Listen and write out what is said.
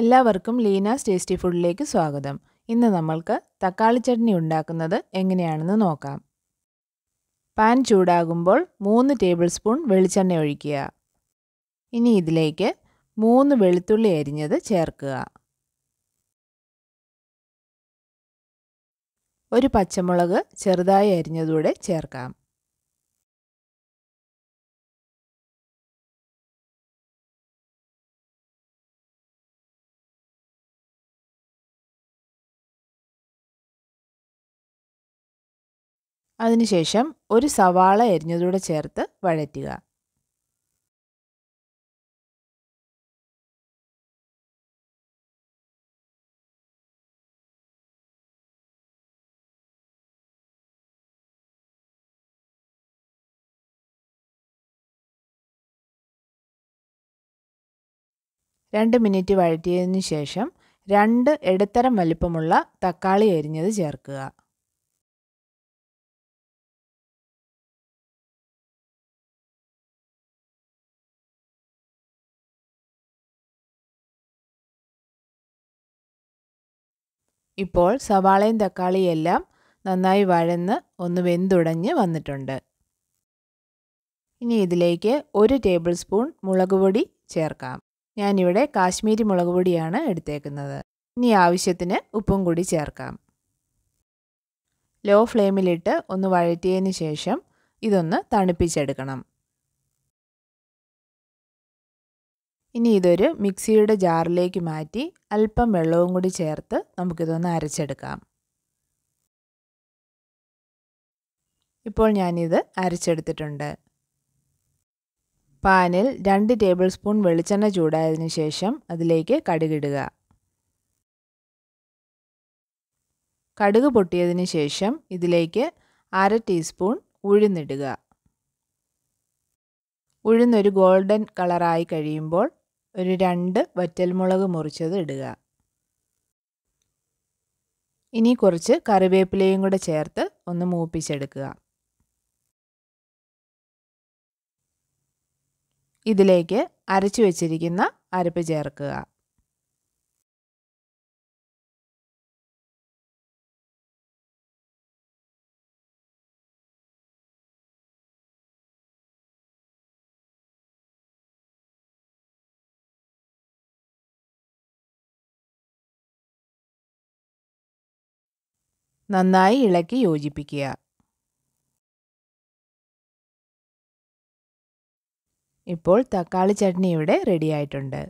എല്ലാവർക്കും ലീനാസ് ടേസ്റ്റി ഫുഡിലേക്ക് സ്വാഗതം ഇന്ന് നമ്മൾക്ക് തക്കാളി ചട്നി ഉണ്ടാക്കുന്നത് എങ്ങനെയാണെന്ന് നോക്കാം പാൻ ചൂടാകുമ്പോൾ മൂന്ന് ടേബിൾ സ്പൂൺ വെളിച്ചെണ്ണ ഒഴിക്കുക ഇനി ഇതിലേക്ക് മൂന്ന് വെളുത്തുള്ളി അരിഞ്ഞത് ചേർക്കുക ഒരു പച്ചമുളക് ചെറുതായി അരിഞ്ഞതൂടെ ചേർക്കാം അതിനുശേഷം ഒരു സവാള എരിഞ്ഞതൂടെ ചേർത്ത് വഴറ്റുക രണ്ട് മിനിറ്റ് വഴറ്റിയതിന് ശേഷം രണ്ട് ഇടത്തരം വലിപ്പമുള്ള തക്കാളി എരിഞ്ഞത് ചേർക്കുക ഇപ്പോൾ സവാളയും തക്കാളിയും എല്ലാം നന്നായി വഴന്ന് ഒന്ന് വെന്തുടഞ്ഞ് വന്നിട്ടുണ്ട് ഇനി ഇതിലേക്ക് ഒരു ടേബിൾ സ്പൂൺ മുളക് പൊടി ചേർക്കാം ഞാനിവിടെ കാശ്മീരി മുളക് പൊടിയാണ് എടുത്തേക്കുന്നത് ഇനി ആവശ്യത്തിന് ഉപ്പും കൂടി ചേർക്കാം ലോ ഫ്ലെയിമിലിട്ട് ഒന്ന് വഴറ്റിയതിന് ശേഷം ഇതൊന്ന് തണുപ്പിച്ചെടുക്കണം ഇനി ഇതൊരു മിക്സിയുടെ ജാറിലേക്ക് മാറ്റി അല്പം വെള്ളവും കൂടി ചേർത്ത് നമുക്കിതൊന്ന് അരച്ചെടുക്കാം ഇപ്പോൾ ഞാനിത് അരച്ചെടുത്തിട്ടുണ്ട് പാനിൽ രണ്ട് ടേബിൾ സ്പൂൺ വെളിച്ചെണ്ണ ചൂടായതിനു ശേഷം അതിലേക്ക് കടുകിടുക കടുക് പൊട്ടിയതിന് ശേഷം ഇതിലേക്ക് അര ടീസ്പൂൺ ഉഴുന്നിടുക ഉഴുന്നൊരു ഗോൾഡൻ കളറായി കഴിയുമ്പോൾ ഒരു രണ്ട് വറ്റൽമുളക് മുറിച്ചത് ഇടുക ഇനി കുറച്ച് കറിവേപ്പിലയും കൂടെ ചേർത്ത് ഒന്ന് മൂപ്പിച്ചെടുക്കുക ഇതിലേക്ക് അരച്ചു വച്ചിരിക്കുന്ന അരപ്പ് ചേർക്കുക നന്നായി ഇളക്കി യോജിപ്പിക്കുക ഇപ്പോൾ തക്കാളി ചട്നി ഇവിടെ റെഡിയായിട്ടുണ്ട്